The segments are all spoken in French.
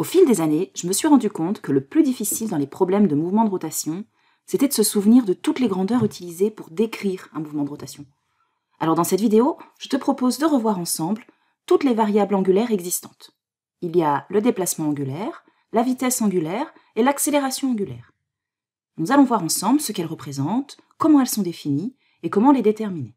Au fil des années, je me suis rendu compte que le plus difficile dans les problèmes de mouvement de rotation, c'était de se souvenir de toutes les grandeurs utilisées pour décrire un mouvement de rotation. Alors dans cette vidéo, je te propose de revoir ensemble toutes les variables angulaires existantes. Il y a le déplacement angulaire, la vitesse angulaire et l'accélération angulaire. Nous allons voir ensemble ce qu'elles représentent, comment elles sont définies et comment les déterminer.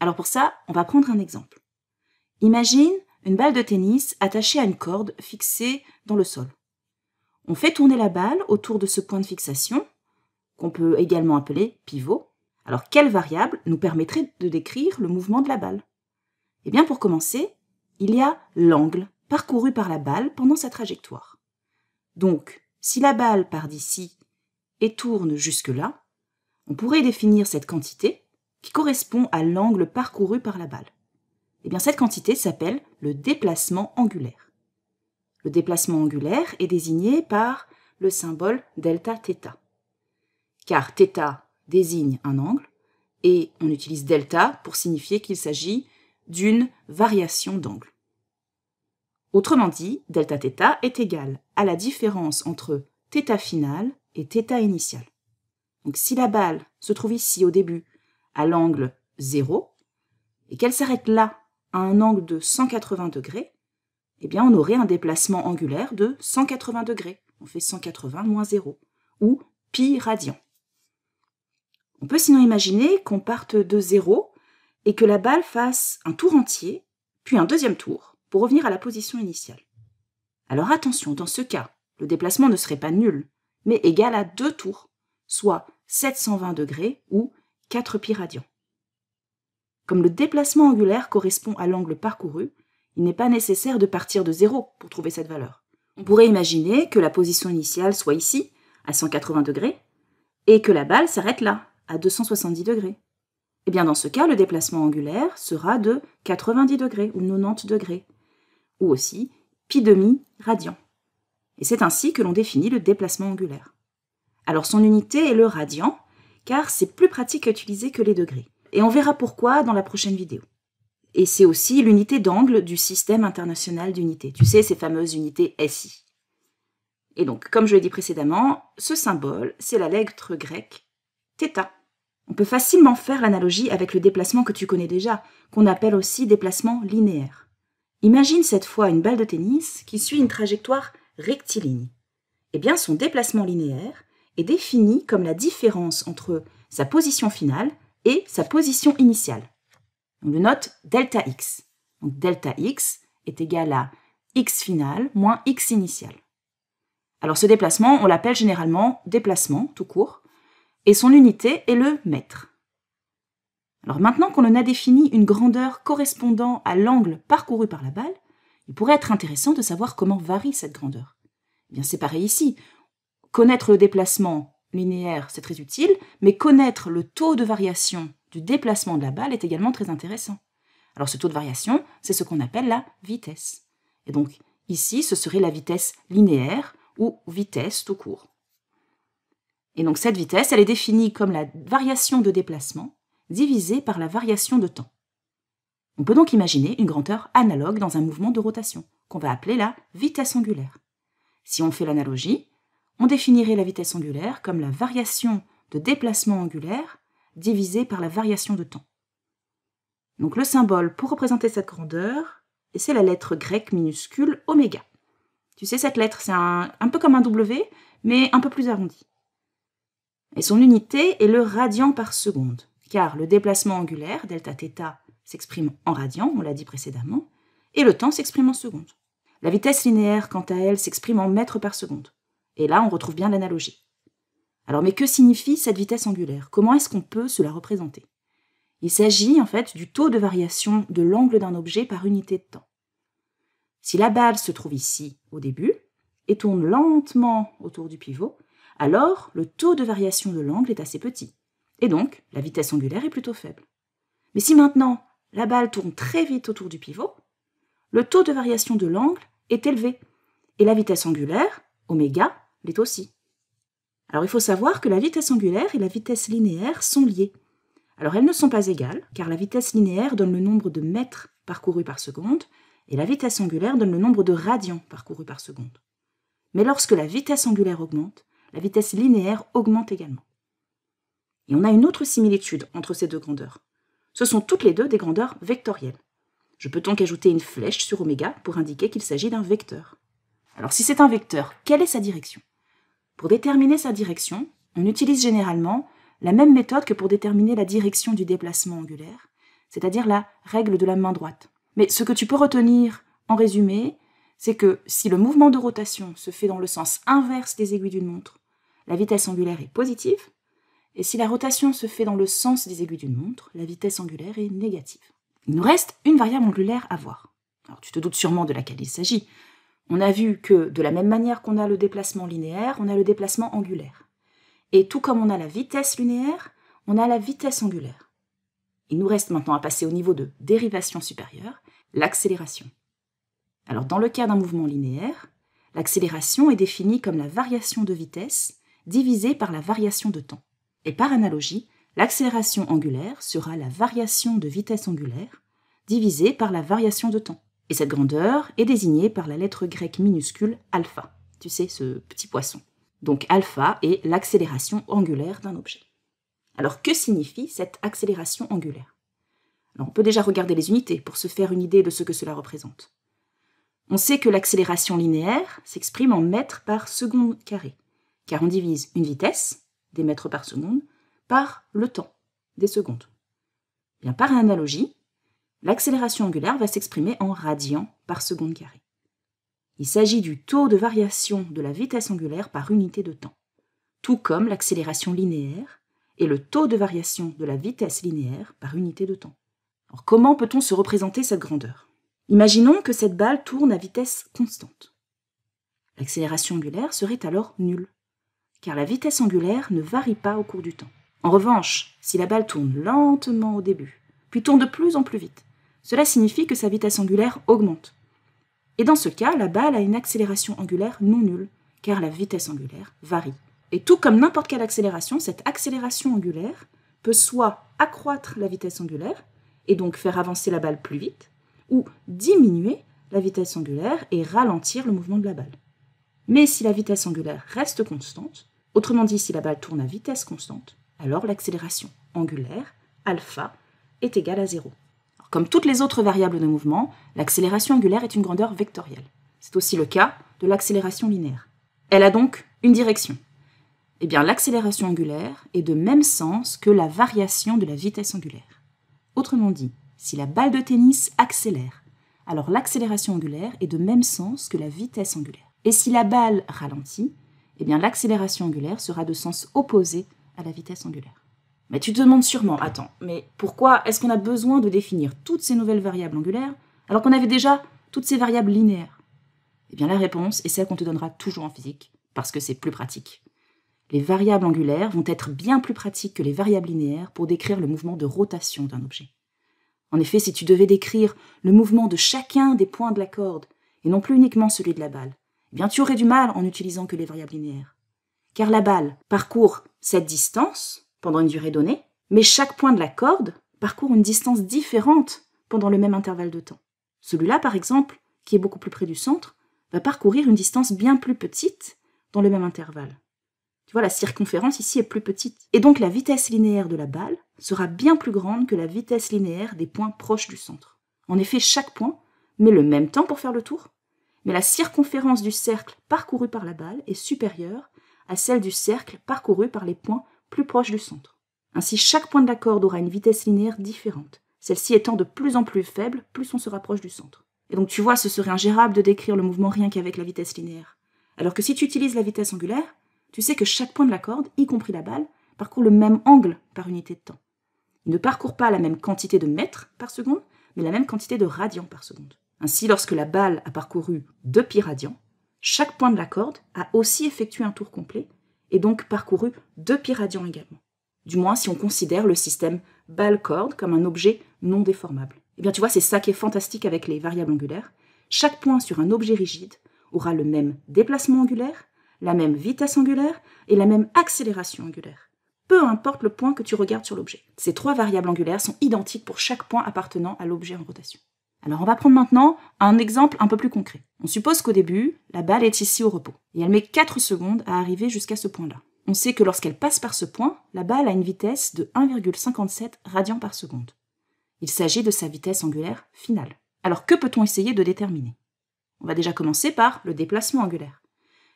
Alors pour ça, on va prendre un exemple. Imagine une balle de tennis attachée à une corde fixée dans le sol. On fait tourner la balle autour de ce point de fixation, qu'on peut également appeler pivot. Alors quelle variable nous permettrait de décrire le mouvement de la balle Eh bien pour commencer, il y a l'angle parcouru par la balle pendant sa trajectoire. Donc, si la balle part d'ici et tourne jusque-là, on pourrait définir cette quantité qui correspond à l'angle parcouru par la balle. Eh bien, cette quantité s'appelle le déplacement angulaire. Le déplacement angulaire est désigné par le symbole delta θ. Car θ désigne un angle et on utilise delta pour signifier qu'il s'agit d'une variation d'angle. Autrement dit, delta θ est égal à la différence entre θ final et θ initial. Donc si la balle se trouve ici au début à l'angle 0 et qu'elle s'arrête là à un angle de 180 degrés, eh bien on aurait un déplacement angulaire de 180 degrés. On fait 180 moins 0, ou pi radian. On peut sinon imaginer qu'on parte de 0 et que la balle fasse un tour entier, puis un deuxième tour, pour revenir à la position initiale. Alors attention, dans ce cas, le déplacement ne serait pas nul, mais égal à deux tours, soit 720 degrés ou 4 pi radians. Comme le déplacement angulaire correspond à l'angle parcouru, il n'est pas nécessaire de partir de zéro pour trouver cette valeur. On mhm. pourrait imaginer que la position initiale soit ici, à 180 degrés, et que la balle s'arrête là, à 270 degrés. Eh bien, dans ce cas, le déplacement angulaire sera de 90 degrés ou 90 ou aussi pi demi radian. Et c'est ainsi que l'on définit le déplacement angulaire. Alors son unité est le radian, car c'est plus pratique à utiliser que les degrés. Et on verra pourquoi dans la prochaine vidéo. Et c'est aussi l'unité d'angle du système international d'unités. Tu sais, ces fameuses unités SI. Et donc, comme je l'ai dit précédemment, ce symbole, c'est la lettre grecque θ. On peut facilement faire l'analogie avec le déplacement que tu connais déjà, qu'on appelle aussi déplacement linéaire. Imagine cette fois une balle de tennis qui suit une trajectoire rectiligne. Eh bien, son déplacement linéaire est défini comme la différence entre sa position finale et sa position initiale. On le note delta x. Donc delta x est égal à x final moins x initial. Alors ce déplacement, on l'appelle généralement déplacement, tout court, et son unité est le mètre. Alors maintenant qu'on en a défini une grandeur correspondant à l'angle parcouru par la balle, il pourrait être intéressant de savoir comment varie cette grandeur. Eh bien c'est pareil ici. Connaître le déplacement linéaire, c'est très utile, mais connaître le taux de variation du déplacement de la balle est également très intéressant. Alors ce taux de variation, c'est ce qu'on appelle la vitesse. Et donc ici, ce serait la vitesse linéaire ou vitesse tout court. Et donc cette vitesse, elle est définie comme la variation de déplacement divisée par la variation de temps. On peut donc imaginer une grandeur analogue dans un mouvement de rotation, qu'on va appeler la vitesse angulaire. Si on fait l'analogie, on définirait la vitesse angulaire comme la variation de déplacement angulaire divisé par la variation de temps. Donc le symbole pour représenter cette grandeur, c'est la lettre grecque minuscule oméga. Tu sais, cette lettre, c'est un, peu comme un W, mais un peu plus arrondi. Et son unité est le radian par seconde, car le déplacement angulaire, delta theta, s'exprime en radian, on l'a dit précédemment, et le temps s'exprime en seconde. La vitesse linéaire, quant à elle, s'exprime en mètres par seconde. Et là, on retrouve bien l'analogie. Alors, mais que signifie cette vitesse angulaire Comment est-ce qu'on peut se la représenter Il s'agit en fait du taux de variation de l'angle d'un objet par unité de temps. Si la balle se trouve ici au début et tourne lentement autour du pivot, alors le taux de variation de l'angle est assez petit. Et donc, la vitesse angulaire est plutôt faible. Mais si maintenant la balle tourne très vite autour du pivot, le taux de variation de l'angle est élevé. Et la vitesse angulaire, oméga, l'est aussi. Alors il faut savoir que la vitesse angulaire et la vitesse linéaire sont liées. Alors elles ne sont pas égales, car la vitesse linéaire donne le nombre de mètres parcourus par seconde, et la vitesse angulaire donne le nombre de radians parcourus par seconde. Mais lorsque la vitesse angulaire augmente, la vitesse linéaire augmente également. Et on a une autre similitude entre ces deux grandeurs. Ce sont toutes les deux des grandeurs vectorielles. Je peux donc ajouter une flèche sur oméga pour indiquer qu'il s'agit d'un vecteur. Alors si c'est un vecteur, quelle est sa direction pour déterminer sa direction, on utilise généralement la même méthode que pour déterminer la direction du déplacement angulaire, c'est-à-dire la règle de la main droite. Mais ce que tu peux retenir en résumé, c'est que si le mouvement de rotation se fait dans le sens inverse des aiguilles d'une montre, la vitesse angulaire est positive, et si la rotation se fait dans le sens des aiguilles d'une montre, la vitesse angulaire est négative. Il nous reste une variable angulaire à voir. Alors tu te doutes sûrement de laquelle il s'agit. On a vu que de la même manière qu'on a le déplacement linéaire, on a le déplacement angulaire. Et tout comme on a la vitesse linéaire, on a la vitesse angulaire. Il nous reste maintenant à passer au niveau de dérivation supérieure, l'accélération. Alors dans le cas d'un mouvement linéaire, l'accélération est définie comme la variation de vitesse divisée par la variation de temps. Et par analogie, l'accélération angulaire sera la variation de vitesse angulaire divisée par la variation de temps. Et cette grandeur est désignée par la lettre grecque minuscule alpha, tu sais, ce petit poisson. Donc alpha est l'accélération angulaire d'un objet. Alors que signifie cette accélération angulaire Alors, On peut déjà regarder les unités pour se faire une idée de ce que cela représente. On sait que l'accélération linéaire s'exprime en mètres par seconde carré, car on divise une vitesse, des mètres par seconde, par le temps, des secondes. Bien, par analogie, l'accélération angulaire va s'exprimer en radians par seconde carrée. Il s'agit du taux de variation de la vitesse angulaire par unité de temps, tout comme l'accélération linéaire et le taux de variation de la vitesse linéaire par unité de temps. Alors comment peut-on se représenter cette grandeur Imaginons que cette balle tourne à vitesse constante. L'accélération angulaire serait alors nulle, car la vitesse angulaire ne varie pas au cours du temps. En revanche, si la balle tourne lentement au début, puis tourne de plus en plus vite, cela signifie que sa vitesse angulaire augmente. Et dans ce cas, la balle a une accélération angulaire non nulle, car la vitesse angulaire varie. Et tout comme n'importe quelle accélération, cette accélération angulaire peut soit accroître la vitesse angulaire, et donc faire avancer la balle plus vite, ou diminuer la vitesse angulaire et ralentir le mouvement de la balle. Mais si la vitesse angulaire reste constante, autrement dit si la balle tourne à vitesse constante, alors l'accélération angulaire, alpha, est égale à 0 comme toutes les autres variables de mouvement, l'accélération angulaire est une grandeur vectorielle. C'est aussi le cas de l'accélération linéaire. Elle a donc une direction. Eh bien, l'accélération angulaire est de même sens que la variation de la vitesse angulaire. Autrement dit, si la balle de tennis accélère, alors l'accélération angulaire est de même sens que la vitesse angulaire. Et si la balle ralentit, eh bien l'accélération angulaire sera de sens opposé à la vitesse angulaire. Mais tu te demandes sûrement, attends, mais pourquoi est-ce qu'on a besoin de définir toutes ces nouvelles variables angulaires alors qu'on avait déjà toutes ces variables linéaires Eh bien la réponse est celle qu'on te donnera toujours en physique, parce que c'est plus pratique. Les variables angulaires vont être bien plus pratiques que les variables linéaires pour décrire le mouvement de rotation d'un objet. En effet, si tu devais décrire le mouvement de chacun des points de la corde, et non plus uniquement celui de la balle, eh bien tu aurais du mal en utilisant que les variables linéaires. Car la balle parcourt cette distance pendant une durée donnée, mais chaque point de la corde parcourt une distance différente pendant le même intervalle de temps. Celui-là, par exemple, qui est beaucoup plus près du centre, va parcourir une distance bien plus petite dans le même intervalle. Tu vois, la circonférence ici est plus petite. Et donc la vitesse linéaire de la balle sera bien plus grande que la vitesse linéaire des points proches du centre. En effet, chaque point met le même temps pour faire le tour, mais la circonférence du cercle parcouru par la balle est supérieure à celle du cercle parcouru par les points plus proche du centre. Ainsi, chaque point de la corde aura une vitesse linéaire différente, celle-ci étant de plus en plus faible plus on se rapproche du centre. Et donc tu vois, ce serait ingérable de décrire le mouvement rien qu'avec la vitesse linéaire. Alors que si tu utilises la vitesse angulaire, tu sais que chaque point de la corde, y compris la balle, parcourt le même angle par unité de temps. Il ne parcourt pas la même quantité de mètres par seconde, mais la même quantité de radians par seconde. Ainsi, lorsque la balle a parcouru 2 pi radians, chaque point de la corde a aussi effectué un tour complet, et donc parcouru deux pyradians également. Du moins si on considère le système balle-corde comme un objet non déformable. Et eh bien tu vois, c'est ça qui est fantastique avec les variables angulaires. Chaque point sur un objet rigide aura le même déplacement angulaire, la même vitesse angulaire et la même accélération angulaire. Peu importe le point que tu regardes sur l'objet. Ces trois variables angulaires sont identiques pour chaque point appartenant à l'objet en rotation. Alors on va prendre maintenant un exemple un peu plus concret. On suppose qu'au début, la balle est ici au repos, et elle met 4 secondes à arriver jusqu'à ce point-là. On sait que lorsqu'elle passe par ce point, la balle a une vitesse de 1,57 radians par seconde. Il s'agit de sa vitesse angulaire finale. Alors que peut-on essayer de déterminer On va déjà commencer par le déplacement angulaire.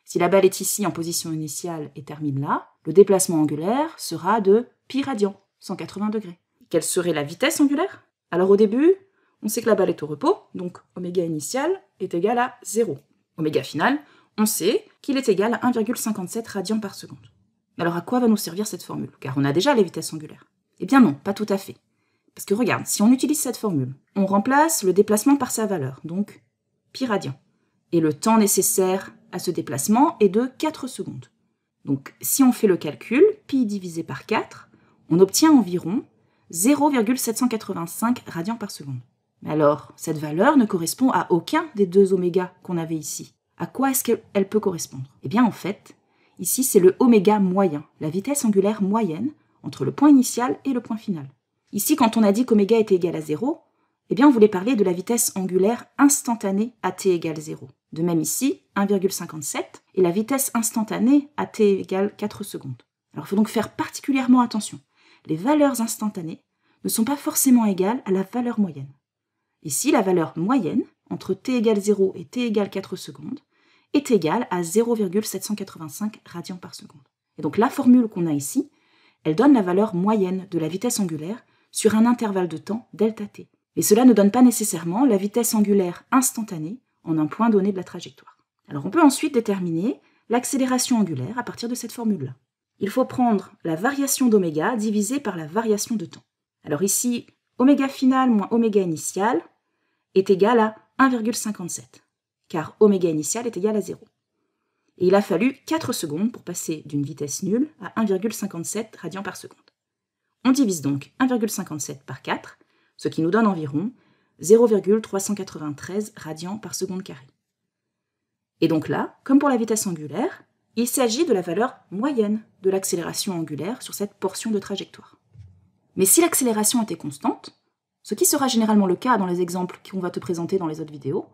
Si la balle est ici en position initiale et termine là, le déplacement angulaire sera de pi radians, 180 degrés. Quelle serait la vitesse angulaire Alors au début, on sait que la balle est au repos, donc oméga initial est égal à 0. Oméga final, on sait qu'il est égal à 1,57 radians par seconde. Alors à quoi va nous servir cette formule Car on a déjà les vitesses angulaires. Eh bien non, pas tout à fait. Parce que regarde, si on utilise cette formule, on remplace le déplacement par sa valeur, donc pi radian. Et le temps nécessaire à ce déplacement est de 4 secondes. Donc si on fait le calcul, pi divisé par 4, on obtient environ 0,785 radians par seconde. Mais alors, cette valeur ne correspond à aucun des deux oméga qu'on avait ici. À quoi est-ce qu'elle peut correspondre Eh bien, en fait, ici, c'est le oméga moyen, la vitesse angulaire moyenne entre le point initial et le point final. Ici, quand on a dit qu'oméga était égal à 0, eh bien, on voulait parler de la vitesse angulaire instantanée à t égale 0. De même ici, 1,57, et la vitesse instantanée à t égale 4 secondes. Alors, il faut donc faire particulièrement attention. Les valeurs instantanées ne sont pas forcément égales à la valeur moyenne. Ici, la valeur moyenne entre t égale 0 et t égale 4 secondes est égale à 0,785 radians par seconde. Et donc la formule qu'on a ici, elle donne la valeur moyenne de la vitesse angulaire sur un intervalle de temps delta t. Et cela ne donne pas nécessairement la vitesse angulaire instantanée en un point donné de la trajectoire. Alors on peut ensuite déterminer l'accélération angulaire à partir de cette formule-là. Il faut prendre la variation d'oméga divisée par la variation de temps. Alors ici, oméga final moins oméga initial est égal à 1,57, car oméga initial est égal à 0. Et il a fallu 4 secondes pour passer d'une vitesse nulle à 1,57 radians par seconde. On divise donc 1,57 par 4, ce qui nous donne environ 0,393 radians par seconde carré. Et donc là, comme pour la vitesse angulaire, il s'agit de la valeur moyenne de l'accélération angulaire sur cette portion de trajectoire. Mais si l'accélération était constante, ce qui sera généralement le cas dans les exemples qu'on va te présenter dans les autres vidéos,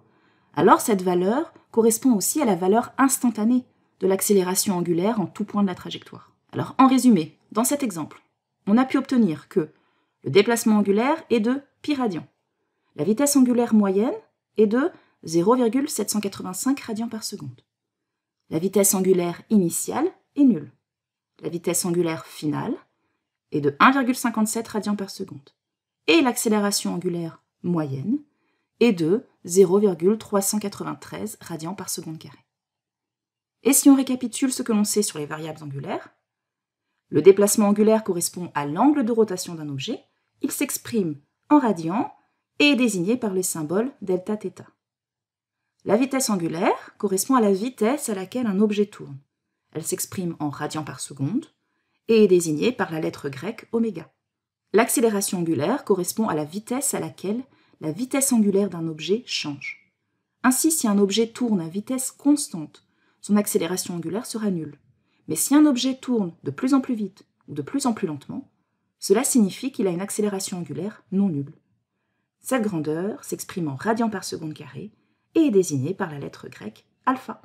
alors cette valeur correspond aussi à la valeur instantanée de l'accélération angulaire en tout point de la trajectoire. Alors en résumé, dans cet exemple, on a pu obtenir que le déplacement angulaire est de pi radians, La vitesse angulaire moyenne est de 0,785 radians par seconde. La vitesse angulaire initiale est nulle. La vitesse angulaire finale est de 1,57 radians par seconde et l'accélération angulaire moyenne est de 0,393 radians par seconde carré. Et si on récapitule ce que l'on sait sur les variables angulaires, le déplacement angulaire correspond à l'angle de rotation d'un objet, il s'exprime en radians et est désigné par le symbole delta θ. La vitesse angulaire correspond à la vitesse à laquelle un objet tourne. Elle s'exprime en radians par seconde et est désignée par la lettre grecque ω. L'accélération angulaire correspond à la vitesse à laquelle la vitesse angulaire d'un objet change. Ainsi, si un objet tourne à vitesse constante, son accélération angulaire sera nulle. Mais si un objet tourne de plus en plus vite ou de plus en plus lentement, cela signifie qu'il a une accélération angulaire non nulle. Cette grandeur s'exprime en radians par seconde carré et est désignée par la lettre grecque alpha.